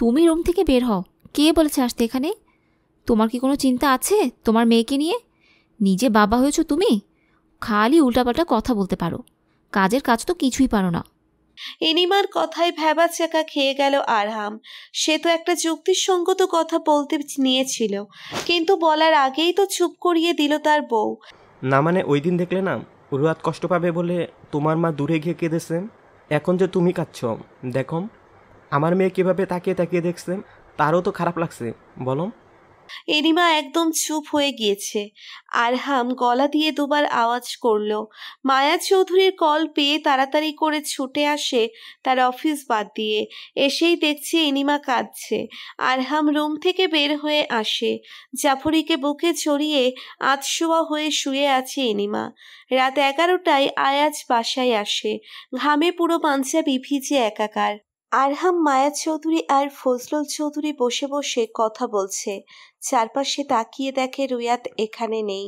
তুমি রুম থেকে বের হও কে বলেছে আসতে এখানে তোমার কি কোনো চিন্তা আছে তোমার মেয়েকে নিয়ে নিজে বাবা হয়েছো তুমি খালি উল্টাপাল্টা কথা বলতে পারো কাজের কাজ তো কিছুই পারো না এনিমার কথায় ভ্যাবা চাকা খেয়ে গেল আরহাম সে তো একটা যুক্তিসঙ্গত কথা বলতে নিয়েছিল কিন্তু বলার আগেই তো চুপ করিয়ে দিল তার বউ না মানে ওই দিন দেখলে না রুয়াত কষ্ট পাবে বলে তোমার মা দূরে গিয়ে কেঁদেছেন এখন যে তুমি কাঁদছ দেখো আমার মেয়ে কীভাবে তাকিয়ে তাকিয়ে দেখছে তারও তো খারাপ লাগছে বলো এরিমা একদম চুপ হয়ে গিয়েছে আরহাম গলা দিয়ে দুবার আওয়াজ করল মায়া চৌধুরীর কল পেয়ে তাড়াতাড়ি করে ছুটে আসে তার অফিস বাদ দিয়ে এসেই দেখছে এনিমা কাঁদছে আরহাম রুম থেকে বের হয়ে আসে জাফরিকে বুকে চড়িয়ে আতশোয়া হয়ে শুয়ে আছে এনিমা রাত এগারোটায় আয়াজ বাসায় আসে ঘামে পুরো পাঞ্জাবি ভিজে একাকার আরহাম মায়া চৌধুরী আর ফজলুল চৌধুরী বসে বসে কথা বলছে চারপাশে তাকিয়ে দেখে রুয়াত এখানে নেই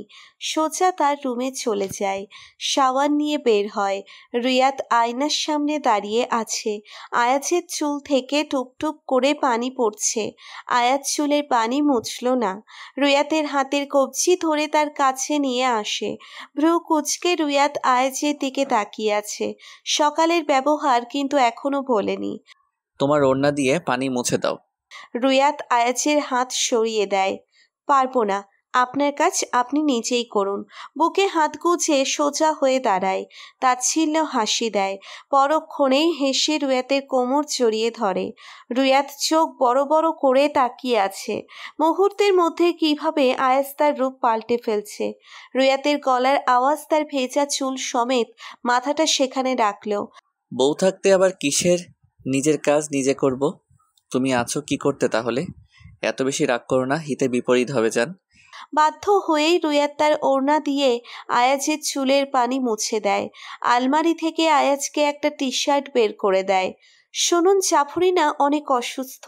সোজা তার রুমে চলে যায় শাওয়ার নিয়ে বের হয় রুয়াত আয়নার সামনে দাঁড়িয়ে আছে আয়াজের চুল থেকে টুপটুপ করে পানি পড়ছে আয়াজ চুলের পানি মুছল না রুয়াতের হাতের কবজি ধরে তার কাছে নিয়ে আসে ভ্রু কুচকে রুয়াত আয়াজের দিকে তাকিয়ে আছে সকালের ব্যবহার কিন্তু এখনো ভোলেনি তোমার ওড়না দিয়ে পানি মুছে দাও রুয়াত আয়াচের হাত সরিয়ে দেয় পারবো না আপনার কাজ আপনি নিজেই করুন বুকে হাত গুজে সোজা হয়ে দাঁড়ায় তাচ্ছিল্য হাসি দেয় পরক্ষণেই হেসে রুয়াতের কোমর জড়িয়ে ধরে রুয়াত চোখ বড় বড় করে তাকিয়ে আছে মুহূর্তের মধ্যে কিভাবে আয়াস তার রূপ পাল্টে ফেলছে রুয়াতের গলার আওয়াজ তার ভেজা চুল সমেত মাথাটা সেখানে রাখল বউ থাকতে আবার কিসের নিজের কাজ নিজে করব তুমি আছো কি করতে তাহলে এত বেশি রাগ করো না হিতে বিপরীত হবে যান বাধ্য হয়েই রুয়াত তার ওড়না দিয়ে আয়াজের চুলের পানি মুছে দেয় আলমারি থেকে আয়াজকে একটা টি শার্ট বের করে দেয় শুনুন জাফরিনা অনেক অসুস্থ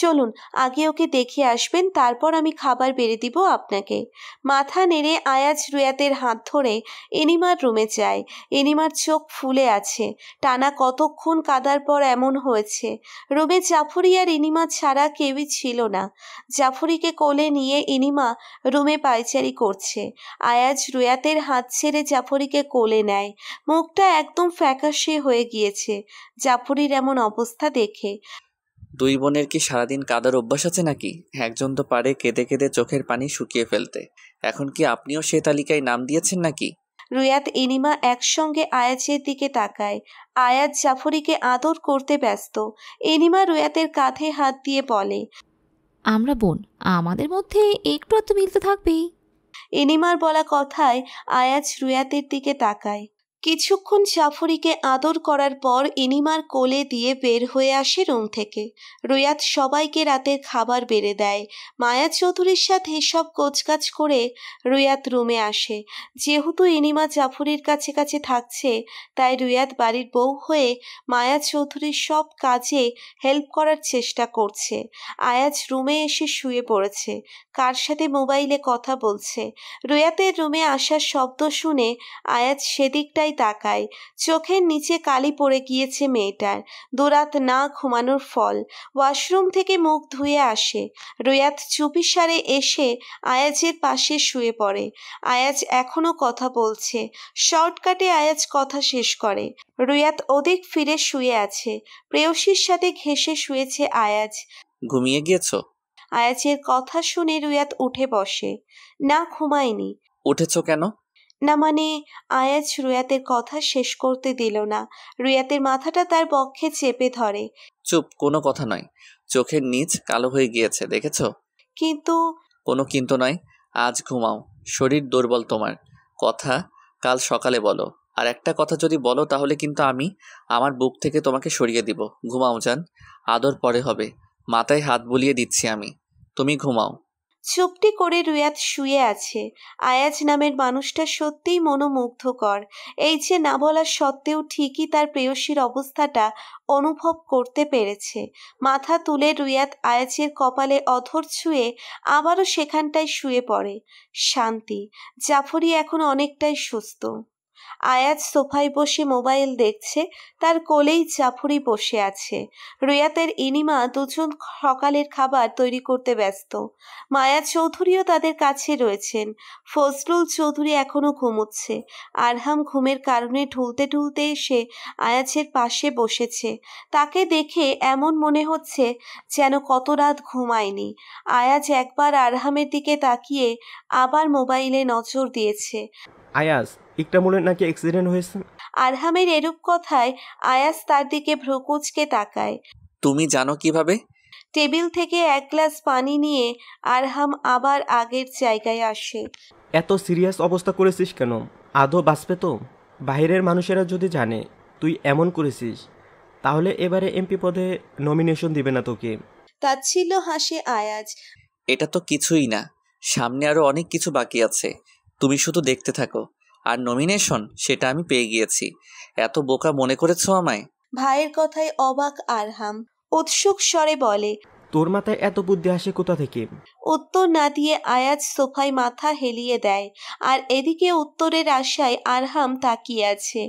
চলুন আগে ওকে দেখে আসবেন তারপর আমি খাবার বেড়ে দিব আপনাকে মাথা নেড়ে আয়াজ রুয়াতের হাত ধরে এনিমার রুমে যায় এনিমার চোখ ফুলে আছে টানা কতক্ষণ কাদার পর এমন হয়েছে রুমে জাফরি আর এনিমা ছাড়া কেউই ছিল না জাফরিকে কোলে নিয়ে এনিমা রুমে পায়চারি করছে আয়াজ রুয়াতের হাত ছেড়ে জাফরিকে কোলে নেয় মুখটা একদম ফ্যাকাশে হয়ে গিয়েছে জাফরির এমন অবস্থা দেখে দুই বোনের কি সারাদিন কাদার অভ্যাস আছে নাকি একজন তো পারে কেঁদে কেঁদে চোখের পানি শুকিয়ে ফেলতে এখন কি আপনিও সে তালিকায় নাম দিয়েছেন নাকি রুয়াত এনিমা একসঙ্গে আয়াজের দিকে তাকায় আয়াজ জাফরিকে আদর করতে ব্যস্ত এনিমা রুয়াতের কাঁধে হাত দিয়ে বলে আমরা বোন আমাদের মধ্যে একটু মিলতে থাকবেই এনিমার বলা কথায় আয়াজ রুয়াতের দিকে তাকায় কিছুক্ষণ জাফরিকে আদর করার পর ইনিমার কোলে দিয়ে বের হয়ে আসে রুম থেকে রুয়াত সবাইকে রাতের খাবার বেড়ে দেয় মায়া চৌধুরীর সাথে সব কোচকাচ করে রুয়াত রুমে আসে যেহেতু ইনিমা জাফরির কাছে কাছে থাকছে তাই রুয়াত বাড়ির বউ হয়ে মায়া চৌধুরীর সব কাজে হেল্প করার চেষ্টা করছে আয়াজ রুমে এসে শুয়ে পড়েছে কার সাথে মোবাইলে কথা বলছে রুয়াতের রুমে আসার শব্দ শুনে আয়াজ সেদিকটাই দিকটাই তাকায় চোখের নিচে কালি পড়ে গিয়েছে মেয়েটার দুরাত না ঘুমানোর ফল ওয়াশরুম থেকে মুখ ধুয়ে আসে রুয়াত চুপিসারে এসে আয়াজের পাশে শুয়ে পড়ে আয়াজ এখনো কথা বলছে শর্টকাটে আয়াজ কথা শেষ করে রুয়াত অধিক ফিরে শুয়ে আছে প্রেয়সীর সাথে ঘেসে শুয়েছে আয়াজ ঘুমিয়ে গিয়েছ আয়াজের কথা শুনে রুয়াত উঠে বসে না ঘুমায়নি উঠেছ কেন না মানে আয়াজ রুয়াতের কথা শেষ করতে দিল না রুয়াতের মাথাটা তার পক্ষে চেপে ধরে চুপ কোনো কথা নয় চোখের নিচ কালো হয়ে গিয়েছে দেখেছ কিন্তু কোনো কিন্তু নয় আজ ঘুমাও শরীর দুর্বল তোমার কথা কাল সকালে বলো আর একটা কথা যদি বলো তাহলে কিন্তু আমি আমার বুক থেকে তোমাকে সরিয়ে দিব ঘুমাও যান আদর পরে হবে মাথায় হাত বুলিয়ে দিচ্ছি আমি তুমি ঘুমাও চুপটি করে রুয়াত শুয়ে আছে আয়াজ নামের মানুষটা সত্যিই মনোমুগ্ধকর এই যে না বলা সত্ত্বেও ঠিকই তার প্রেয়সীর অবস্থাটা অনুভব করতে পেরেছে মাথা তুলে রুয়াত আয়াজের কপালে অধর ছুঁয়ে আবারও সেখানটায় শুয়ে পড়ে শান্তি জাফরি এখন অনেকটাই সুস্থ আয়াজ সোফায় বসে মোবাইল দেখছে তার কোলেই চাফুরি বসে আছে রুয়াতের ইনিমা দুজন সকালের খাবার তৈরি করতে ব্যস্ত মায়া চৌধুরীও তাদের কাছে রয়েছেন ফজলুল চৌধুরী এখনও ঘুমোচ্ছে আরহাম ঘুমের কারণে ঢুলতে ঢুলতে এসে আয়াজের পাশে বসেছে তাকে দেখে এমন মনে হচ্ছে যেন কত রাত ঘুমায়নি আয়াজ একবার আরহামের দিকে তাকিয়ে আবার মোবাইলে নজর দিয়েছে আয়াজ ইকরামুলের নাকি অ্যাক্সিডেন্ট হয়েছে আরহামের এরূপ কথায় আয়াস তার দিকে ভ্রুকুচকে তাকায় তুমি জানো কিভাবে টেবিল থেকে এক গ্লাস পানি নিয়ে আরহাম আবার আগের জায়গায় আসে এত সিরিয়াস অবস্থা করেছিস কেন আদৌ বাঁচবে তো বাইরের মানুষেরা যদি জানে তুই এমন করেছিস তাহলে এবারে এমপি পদে নমিনেশন দিবে না তোকে ছিল হাসে আয়াজ এটা তো কিছুই না সামনে আরো অনেক কিছু বাকি আছে তুমি শুধু দেখতে থাকো আর নমিনেশন সেটা আমি পেয়ে গিয়েছি এত বোকা মনে করেছো আমায় ভাইয়ের কথায় অবাক আরহাম উৎসুক স্বরে বলে তোর মাথায় এত বুদ্ধি আসে কোথা থেকে উত্তর না দিয়ে আয়াজ সোফায় মাথা হেলিয়ে দেয় আর এদিকে উত্তরের আশায় আরহাম তাকিয়ে আছে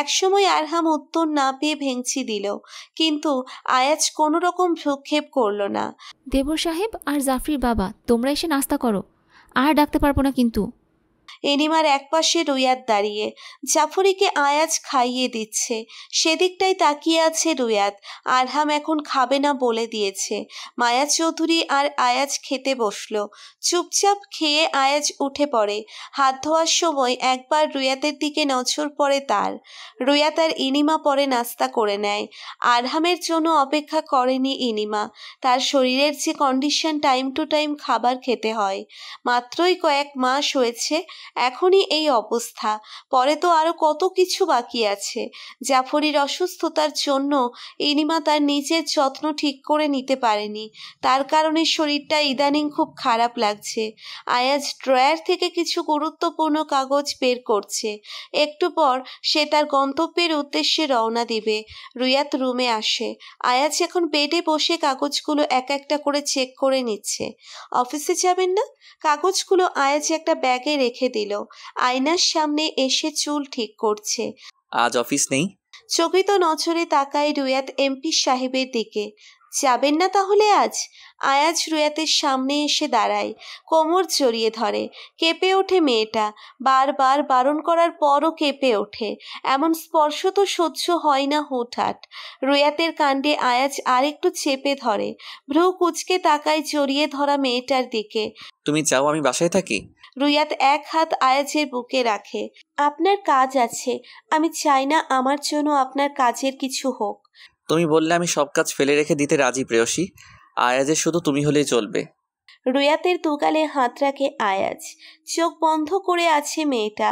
একসময় আরহাম উত্তর না পেয়ে ভেঙচি দিল কিন্তু আয়াজ কোনো রকম ভ্রক্ষেপ করল না দেবর সাহেব আর জাফরির বাবা তোমরা এসে নাস্তা করো আর ডাকতে পারবো না কিন্তু এনিমার একপাশে রুয়াদ দাঁড়িয়ে জাফরিকে আয়াজ খাইয়ে দিচ্ছে সেদিকটাই তাকিয়ে আছে রুয়াত আরহাম এখন খাবে না বলে দিয়েছে মায়া চৌধুরী আর আয়াজ খেতে বসলো চুপচাপ খেয়ে আয়াজ উঠে পড়ে হাত ধোয়ার সময় একবার রুয়াতের দিকে নজর পড়ে তার রুয়াত আর ইনিমা পরে নাস্তা করে নেয় আরহামের জন্য অপেক্ষা করেনি ইনিমা তার শরীরের যে কন্ডিশন টাইম টু টাইম খাবার খেতে হয় মাত্রই কয়েক মাস হয়েছে এখনই এই অবস্থা পরে তো আরও কত কিছু বাকি আছে জাফরির অসুস্থতার জন্য ইনিমা তার নিজের যত্ন ঠিক করে নিতে পারেনি তার কারণে শরীরটা ইদানিং খুব খারাপ লাগছে আয়াজ ড্রয়ার থেকে কিছু গুরুত্বপূর্ণ কাগজ বের করছে একটু পর সে তার গন্তব্যের উদ্দেশ্যে রওনা দিবে রুয়াত রুমে আসে আয়াজ এখন বেডে বসে কাগজগুলো এক একটা করে চেক করে নিচ্ছে অফিসে যাবেন না কাগজগুলো আয়াজ একটা ব্যাগে রেখে দিল দিল আয়নার সামনে এসে চুল ঠিক করছে আজ অফিস নেই চকিত নজরে তাকায় রুয়াত এমপি সাহেবের দিকে যাবেন না তাহলে আজ আয়াজ রুয়াতের সামনে এসে দাঁড়ায় কোমর জড়িয়ে ধরে কেঁপে ওঠে মেয়েটা বারবার বারণ করার পরও কেঁপে ওঠে এমন স্পর্শ তো সহ্য হয় না হুটহাট রুয়াতের কাণ্ডে আয়াজ আরেকটু চেপে ধরে ভ্রু কুচকে তাকায় জড়িয়ে ধরা মেয়েটার দিকে তুমি চাও আমি বাসায় থাকি রুয়াত এক হাত আয়াজের বুকে রাখে আপনার কাজ আছে আমি চাই না আমার জন্য আপনার কাজের কিছু হোক তুমি বললে আমি সব কাজ ফেলে রেখে দিতে রাজি প্রেয়সী আয়াজের শুধু তুমি হলেই চলবে রুয়াতের দুকালে হাত রাখে আয়াজ চোখ বন্ধ করে আছে মেয়েটা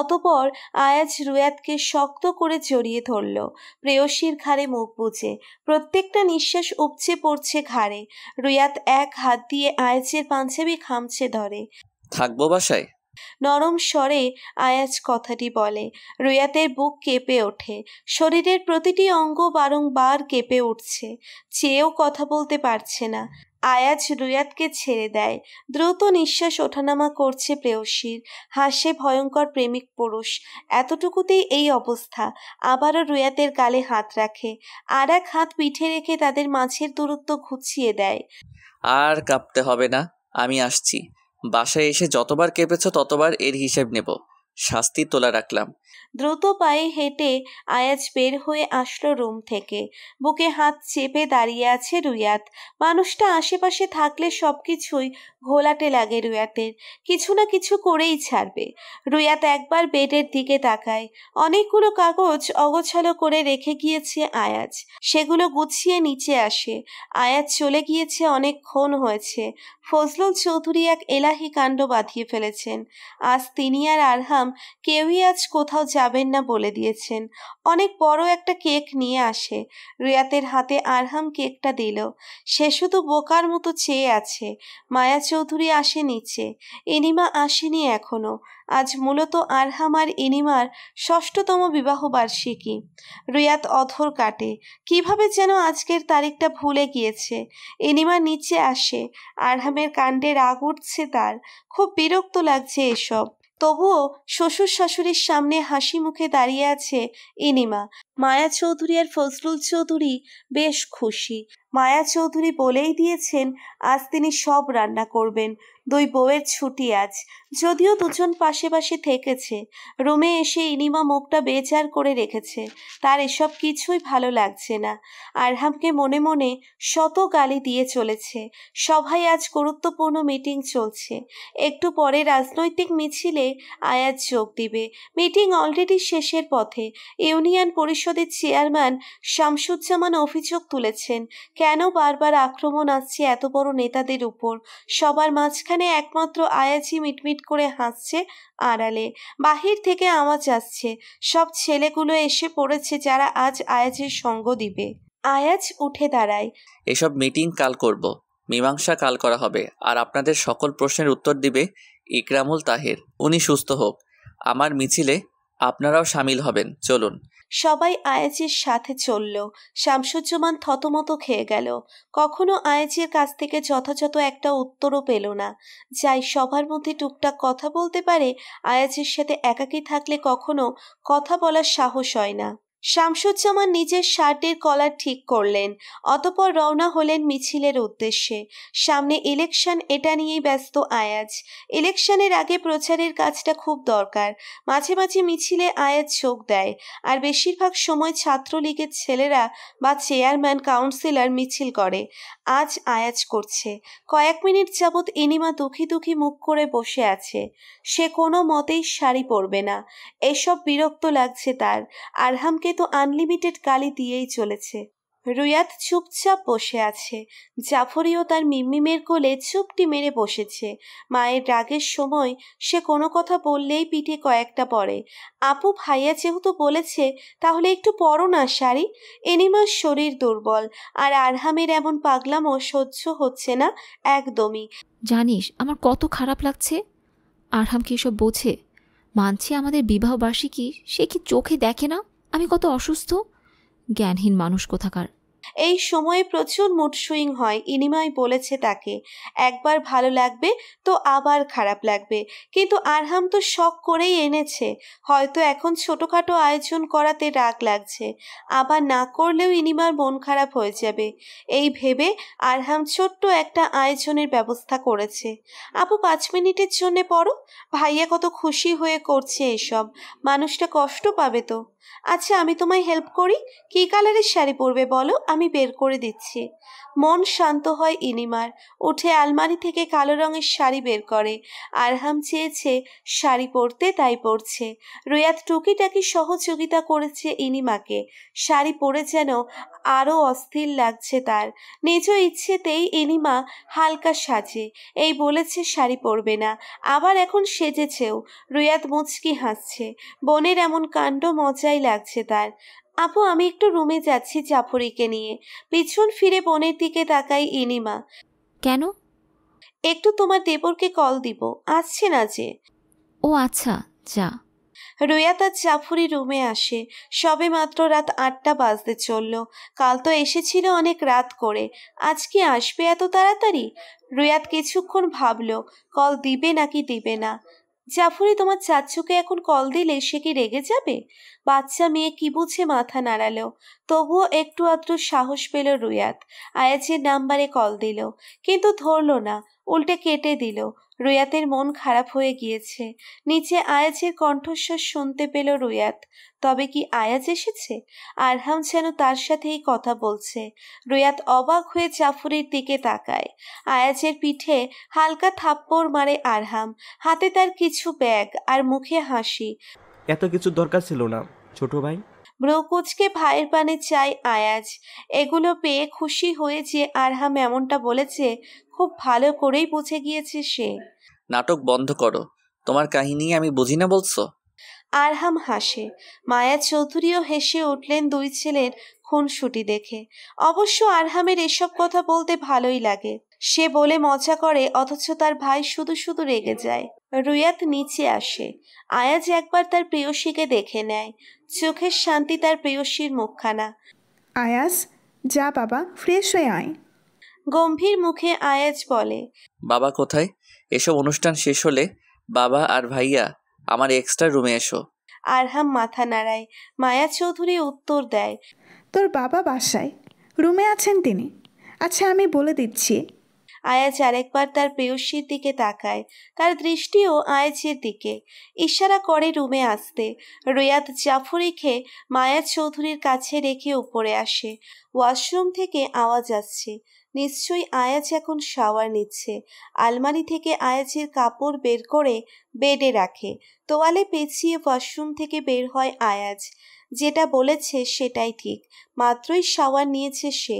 অতপর আয়াজ রুয়াতকে শক্ত করে জড়িয়ে ধরল প্রেয়সীর ঘাড়ে মুখ বুঝে প্রত্যেকটা নিঃশ্বাস উপচে পড়ছে ঘাড়ে রুয়াত এক হাত দিয়ে আয়াজের পাঞ্জাবি খামছে ধরে থাকবো বাসায় নরম স্বরে আয়াজ কথাটি বলে রুয়াতের বুক কেঁপে ওঠে শরীরের প্রতিটি অঙ্গ বারংবার কেঁপে উঠছে চেয়েও কথা বলতে পারছে না আয়াজ রুয়াতকে ছেড়ে দেয় দ্রুত নিঃশ্বাস ওঠানামা করছে প্রেয়সীর হাসে ভয়ঙ্কর প্রেমিক পুরুষ এতটুকুতেই এই অবস্থা আবারও রুয়াতের গালে হাত রাখে আর এক হাত পিঠে রেখে তাদের মাঝের দূরত্ব ঘুচিয়ে দেয় আর কাঁপতে হবে না আমি আসছি বাসায় এসে যতবার কেঁপেছ ততবার এর হিসেব নেব শাস্তি তোলা রাখলাম দ্রুত পায়ে হেঁটে আয়াজ বের হয়ে আসলো রুম থেকে বুকে হাত চেপে দাঁড়িয়ে আছে রুয়াত মানুষটা আশেপাশে থাকলে সব কিছুই ঘোলাটে লাগে রুয়াতের কিছু না কিছু করেই ছাড়বে রুয়াত একবার বেডের দিকে তাকায় অনেকগুলো কাগজ অগোছালো করে রেখে গিয়েছে আয়াজ সেগুলো গুছিয়ে নিচে আসে আয়াজ চলে গিয়েছে অনেকক্ষণ হয়েছে ফজলুল চৌধুরী এক এলাহি কাণ্ড বাঁধিয়ে ফেলেছেন আজ তিনি আর আরহাম কেউই আজ কোথাও যাবেন না বলে দিয়েছেন অনেক বড় একটা কেক নিয়ে আসে রিয়াতের হাতে আরহাম কেকটা দিল সে শুধু বোকার মতো চেয়ে আছে মায়া চৌধুরী আসে নিচে এনিমা আসেনি এখনো আজ মূলত আরহাম আর ইনিমার ষষ্ঠতম বিবাহ বার্ষিকী রিয়াত অধর কাটে কিভাবে যেন আজকের তারিখটা ভুলে গিয়েছে ইনিমা নিচে আসে আরহামের কাণ্ডে রাগ উঠছে তার খুব বিরক্ত লাগছে এসব তবুও শ্বশুর শাশুড়ির সামনে হাসি মুখে দাঁড়িয়ে আছে ইনিমা মায়া চৌধুরী আর ফজলুল চৌধুরী বেশ খুশি মায়া চৌধুরী বলেই দিয়েছেন আজ তিনি সব রান্না করবেন দুই বউয়ের ছুটি আজ যদিও দুজন পাশে পাশে থেকেছে রুমে এসে ইনিমা মুখটা বেচার করে রেখেছে তার এসব কিছুই ভালো লাগছে না আরহামকে মনে মনে শত গালি দিয়ে চলেছে সভায় আজ গুরুত্বপূর্ণ মিটিং চলছে একটু পরে রাজনৈতিক মিছিলে আয়াজ যোগ দিবে মিটিং অলরেডি শেষের পথে ইউনিয়ন পরিষদ পরিষদের চেয়ারম্যান শামসুজ্জামান অভিযোগ তুলেছেন কেন বারবার আক্রমণ আসছে এত বড় নেতাদের উপর সবার মাঝখানে একমাত্র আয়াজি মিটমিট করে হাসছে আড়ালে বাহির থেকে আওয়াজ আসছে সব ছেলেগুলো এসে পড়েছে যারা আজ আয়াজের সঙ্গ দিবে আয়াজ উঠে দাঁড়ায় এসব মিটিং কাল করব মীমাংসা কাল করা হবে আর আপনাদের সকল প্রশ্নের উত্তর দিবে ইকরামুল তাহের উনি সুস্থ হোক আমার মিছিলে আপনারাও সামিল হবেন চলুন সবাই আয়াজের সাথে চলল শামসুজ্জামান থতমত খেয়ে গেল কখনো আয়াজের কাছ থেকে যথাযথ একটা উত্তরও পেল না যাই সবার মধ্যে টুকটাক কথা বলতে পারে আয়াজের সাথে একাকী থাকলে কখনো কথা বলার সাহস হয় না শামসুজ্জামান নিজের শার্টের কলার ঠিক করলেন অতপর রওনা হলেন মিছিলের উদ্দেশ্যে সামনে ইলেকশন এটা নিয়েই ব্যস্ত আয়াজ ইলেকশনের আগে প্রচারের কাজটা খুব দরকার মাঝে মাঝে মিছিলে আয়াজ চোখ দেয় আর বেশিরভাগ সময় ছাত্রলীগের ছেলেরা বা চেয়ারম্যান কাউন্সিলর মিছিল করে আজ আয়াজ করছে কয়েক মিনিট যাবৎ ইনিমা দুঃখী দুঃখী মুখ করে বসে আছে সে কোনো মতেই শাড়ি পরবে না এসব বিরক্ত লাগছে তার আরহামকে তো আনলিমিটেড কালি দিয়েই চলেছে রুয়াত চুপচাপ বসে আছে জাফরিও তার মিম্মিমের কোলে চুপটি মেরে বসেছে মায়ের রাগের সময় সে কোনো কথা বললেই পিঠে কয়েকটা পড়ে আপু ভাইয়া যেহেতু বলেছে তাহলে একটু পরো না শাড়ি এনিমার শরীর দুর্বল আর আরহামের এমন পাগলামও সহ্য হচ্ছে না একদমই জানিস আমার কত খারাপ লাগছে আরহাম কি এসব বোঝে মানছি আমাদের বিবাহবার্ষিকী সে কি চোখে দেখে না আমি কত অসুস্থ জ্ঞানহীন মানুষ কোথাকার এই সময়ে প্রচুর মুড সুইং হয় ইনিমাই বলেছে তাকে একবার ভালো লাগবে তো আবার খারাপ লাগবে কিন্তু আরহাম তো শখ করেই এনেছে হয়তো এখন ছোটোখাটো আয়োজন করাতে রাগ লাগছে আবার না করলেও ইনিমার মন খারাপ হয়ে যাবে এই ভেবে আরহাম ছোট্ট একটা আয়োজনের ব্যবস্থা করেছে আপু পাঁচ মিনিটের জন্য পড়ো ভাইয়া কত খুশি হয়ে করছে এসব মানুষটা কষ্ট পাবে তো আচ্ছা আমি তোমায় হেল্প করি কী কালারের শাড়ি পরবে বলো আমি বের করে দিচ্ছি মন শান্ত হয় ইনিমার উঠে আলমারি থেকে কালো রঙের শাড়ি বের করে আরহাম চেয়েছে শাড়ি পরতে তাই পরছে রোয়াত টুকিটাকি সহযোগিতা করেছে ইনিমাকে শাড়ি পরে যেন আরও অস্থির লাগছে তার নিজ ইচ্ছেতেই ইনিমা হালকা সাজে এই বলেছে শাড়ি পরবে না আবার এখন সেজেছেও রুয়াত মুচকি হাসছে বনের এমন কাণ্ড মজাই লাগছে তার আপু আমি একটু রুমে যাচ্ছি জাফরিকে নিয়ে পিছন ফিরে বোনের দিকে তাকাই ইনিমা কেন একটু তোমার দেবরকে কল দিব আসছে না যে ও আচ্ছা যা রুয়া তার জাফরি রুমে আসে সবে মাত্র রাত আটটা বাজতে চলল কাল তো এসেছিল অনেক রাত করে আজ কি আসবে এত তাড়াতাড়ি রুয়াত কিছুক্ষণ ভাবল কল দিবে নাকি দিবে না জাফরি তোমার চাচুকে এখন কল দিলে সে কি রেগে যাবে বাচ্চা মেয়ে কি বুঝে মাথা নাড়ালো তবুও একটু আধটু সাহস পেল রুয়াত আয়াজের নাম্বারে কল দিল কিন্তু ধরল না উল্টে কেটে দিল রুয়াতের মন খারাপ হয়ে গিয়েছে নিচে আয়াজের কণ্ঠস্বর শুনতে পেল রুয়াত তবে কি আয়াজ এসেছে আরহাম যেন তার সাথেই কথা বলছে রুয়াত অবাক হয়ে চাফুরির দিকে তাকায় আয়াজের পিঠে হালকা থাপ্পড় মারে আরহাম হাতে তার কিছু ব্যাগ আর মুখে হাসি এত কিছু দরকার ছিল না ছোট ভাই ব্রকুচকে ভাইয়ের পানে চাই আয়াজ এগুলো পেয়ে খুশি হয়ে যে আরহাম এমনটা বলেছে খুব ভালো করেই বুঝে গিয়েছে সে নাটক বন্ধ করো তোমার কাহিনী আমি বুঝি না বলছো আরহাম হাসে মায়া চৌধুরীও হেসে উঠলেন দুই ছেলের খুনসুটি দেখে অবশ্য আরহামের এসব কথা বলতে ভালোই লাগে সে বলে মজা করে অথচ তার ভাই শুধু শুধু রেগে যায় রুয়াত নিচে আসে আয়াজ একবার তার প্রিয়সীকে দেখে নেয় চোখের শান্তি তার প্রিয়সীর মুখখানা আয়াজ যা বাবা ফ্রেশ হয়ে আয় গম্ভীর মুখে আয়াজ বলে বাবা কোথায় এসব অনুষ্ঠান শেষ হলে বাবা আর ভাইয়া আমার এক্সট্রা রুমে এসো আরহাম মাথা নাড়ায় মায়া চৌধুরী উত্তর দেয় তোর বাবা বাসায় রুমে আছেন তিনি আচ্ছা আমি বলে দিচ্ছি আয়াজ আরেকবার তার প্রেয়সীর দিকে তাকায় তার দৃষ্টিও আয়াজের দিকে ইশারা করে রুমে আসতে রিয়াদ খেয়ে মায়া চৌধুরীর কাছে রেখে উপরে আসে ওয়াশরুম থেকে আওয়াজ আসছে নিশ্চয়ই আয়াজ এখন শাওয়ার নিচ্ছে আলমারি থেকে আয়াজের কাপড় বের করে বেডে রাখে তোয়ালে পেঁচিয়ে ওয়াশরুম থেকে বের হয় আয়াজ যেটা বলেছে সেটাই ঠিক মাত্রই শাওয়ার নিয়েছে সে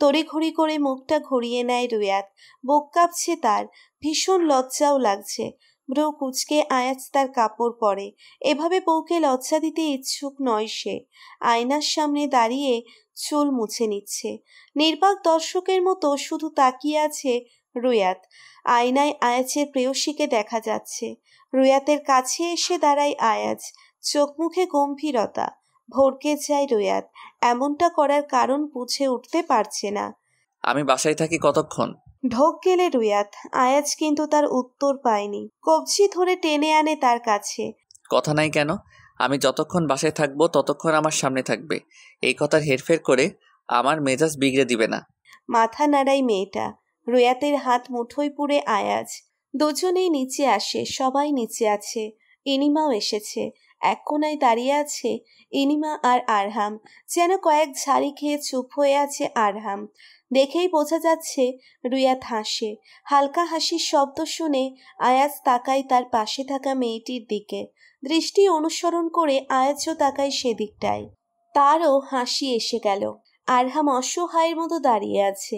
তড়িঘড়ি করে মুখটা ঘুরিয়ে নেয় রুয়াত বোক কাঁপছে তার ভীষণ লজ্জাও লাগছে ভ্রু কুচকে আয়াজ তার কাপড় পরে এভাবে বউকে লজ্জা দিতে ইচ্ছুক নয় সে আয়নার সামনে দাঁড়িয়ে চুল মুছে নিচ্ছে নির্বাক দর্শকের মতো শুধু তাকিয়ে আছে রুয়াত আয়নায় আয়াজের প্রেয়সীকে দেখা যাচ্ছে রুয়াতের কাছে এসে দাঁড়ায় আয়াজ চোখ মুখে গম্ভীরতা ভরকে যায় রুয়াত এমনটা করার কারণ বুঝে উঠতে পারছে না আমি বাসায় থাকি কতক্ষণ ঢোক গেলে রুয়াত আয়াজ কিন্তু তার উত্তর পায়নি কবজি ধরে টেনে আনে তার কাছে কথা নাই কেন আমি যতক্ষণ বাসায় থাকবো ততক্ষণ আমার সামনে থাকবে এই কথার হেরফের করে আমার মেজাজ বিগড়ে দিবে না মাথা নাড়াই মেয়েটা রুয়াতের হাত মুঠোয় পুড়ে আয়াজ দুজনেই নিচে আসে সবাই নিচে আছে ইনিমাও এসেছে এক কোনায় দাঁড়িয়ে আছে ইনিমা আর আরহাম যেন কয়েক ঝাড়ি খেয়ে চুপ হয়ে আছে আরহাম দেখেই বোঝা যাচ্ছে রুয়াত হাসে হালকা হাসির শব্দ শুনে আয়াজ তাকায় তার পাশে থাকা মেয়েটির দিকে দৃষ্টি অনুসরণ করে আয়াজও তাকায় সেদিকটায় তারও হাসি এসে গেল আরহাম অসহায়ের মতো দাঁড়িয়ে আছে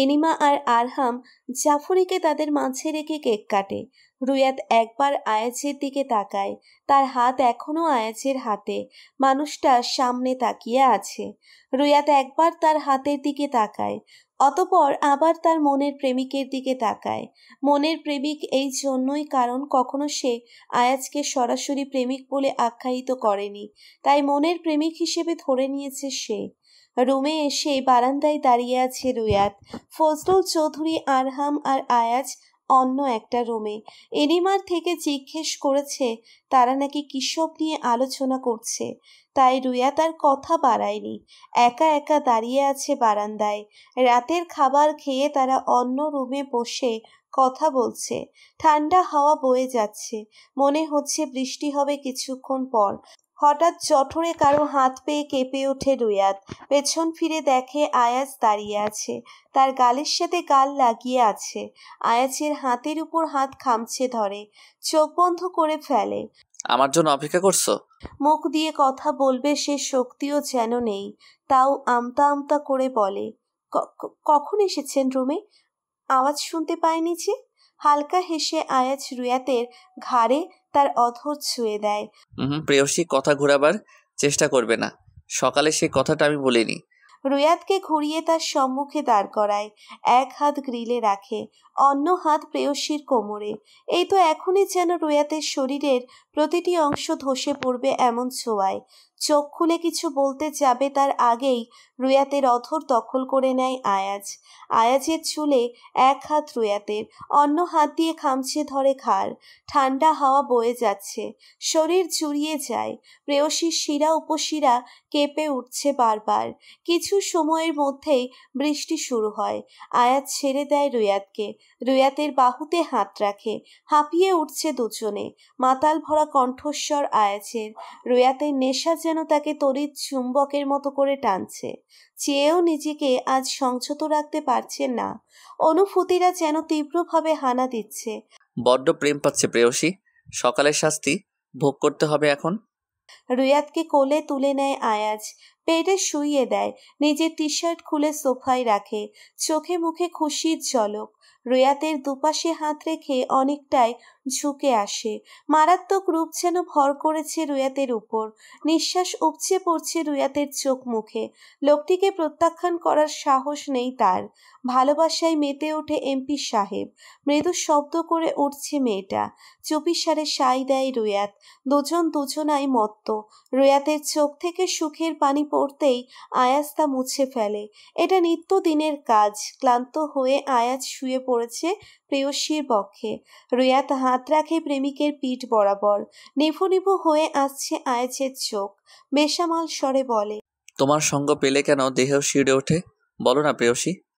এনিমা আর আরহাম জাফরিকে তাদের মাঝে রেখে কেক কাটে রুয়াত একবার আয়াজের দিকে তাকায় তার হাত এখনও আয়াজের হাতে মানুষটা সামনে তাকিয়ে আছে রুয়াত একবার তার হাতের দিকে তাকায় অতপর আবার তার মনের প্রেমিকের দিকে তাকায় মনের প্রেমিক এই জন্যই কারণ কখনো সে আয়াজকে সরাসরি প্রেমিক বলে আখ্যায়িত করেনি তাই মনের প্রেমিক হিসেবে ধরে নিয়েছে সে রুমে এসে বারান্দায় দাঁড়িয়ে আছে রুয়াত ফজলুল চৌধুরী আরহাম আর আয়াজ অন্য একটা রুমে এনিমার থেকে জিজ্ঞেস করেছে তারা নাকি কিসব নিয়ে আলোচনা করছে তাই রুয়া তার কথা বাড়ায়নি একা একা দাঁড়িয়ে আছে বারান্দায় রাতের খাবার খেয়ে তারা অন্য রুমে বসে কথা বলছে ঠান্ডা হাওয়া বয়ে যাচ্ছে মনে হচ্ছে বৃষ্টি হবে কিছুক্ষণ পর হঠাৎ জঠরে কারো হাত পেয়ে কেঁপে ওঠে রুয়াত পেছন ফিরে দেখে আয়াজ দাঁড়িয়ে আছে তার গালের সাথে গাল লাগিয়ে আছে আয়াজের হাতের উপর হাত খামছে ধরে চোখ বন্ধ করে ফেলে আমার জন্য অপেক্ষা করছো মুখ দিয়ে কথা বলবে সে শক্তিও যেন নেই তাও আমতা আমতা করে বলে কখন এসেছেন রুমে আওয়াজ শুনতে পায়নি যে হালকা হেসে আয়াজ রুয়াতের ঘাড়ে তার অধর ছুঁয়ে দেয় হুম প্রেয়সী কথা ঘোরাবার চেষ্টা করবে না সকালে সেই কথাটা আমি বলিনি রুয়াদকে ঘুরিয়ে তার সম্মুখে দাঁড় করায় এক হাত গ্রিলে রাখে অন্য হাত প্রেয়সীর কোমরে এই তো এখনই যেন রোয়াতের শরীরের প্রতিটি অংশ ধসে পড়বে এমন ছোঁয়ায় চোখ খুলে কিছু বলতে যাবে তার আগেই রুয়াতের অথর দখল করে নেয় আয়াজ আয়াজের চুলে এক হাত রুয়াতের অন্য হাত দিয়ে খামছে ধরে খার ঠান্ডা হাওয়া বয়ে যাচ্ছে শরীর জুড়িয়ে যায় প্রেয়সীর শিরা উপশিরা কেঁপে উঠছে বারবার কিছু সময়ের মধ্যেই বৃষ্টি শুরু হয় আয়াজ ছেড়ে দেয় রুয়াতকে রুয়াতের বাহুতে হাত রাখে হাঁপিয়ে উঠছে দুজনে মাতাল ভরা কণ্ঠস্বর আয়াছের রুয়াতের নেশা যেন তাকে তড়িৎ চুম্বকের মতো করে টানছে চেয়েও নিজেকে আজ সংযত রাখতে পারছে না অনুভূতিরা যেন তীব্রভাবে হানা দিচ্ছে বড্ড প্রেম পাচ্ছে প্রেয়সী সকালের শাস্তি ভোগ করতে হবে এখন রুয়াতকে কোলে তুলে নেয় আয়াজ পেটে শুইয়ে দেয় নিজের টি শার্ট খুলে সোফায় রাখে চোখে মুখে খুশির ঝলক রুয়াতের দুপাশে হাত রেখে অনেকটাই ঝুঁকে আসে মারাত্মক রূপ যেন ভর করেছে রুয়াতের উপর নিঃশ্বাস উপচে পড়ছে রুয়াতের চোখ মুখে লোকটিকে প্রত্যাখ্যান করার সাহস নেই তার ভালোবাসায় মেতে ওঠে এমপি সাহেব মৃদু শব্দ করে উঠছে মেয়েটা চুপিসারে সাই দেয় রুয়াত দুজন দুজনাই মত্ত রুয়াতের চোখ থেকে সুখের পানি পড়তেই আয়াজ তা মুছে ফেলে এটা নিত্যদিনের কাজ ক্লান্ত হয়ে আয়াজ শুয়ে পড়েছে প্রেয়সীর পক্ষে রিয়াত হাত রাখে প্রেমিকের পিঠ বরাবর নিভু নিভু হয়ে আসছে আয়েছের চোখ বেশামাল স্বরে বলে তোমার সঙ্গ পেলে কেন দেহ শিড়ে ওঠে বলো না প্রেয়সী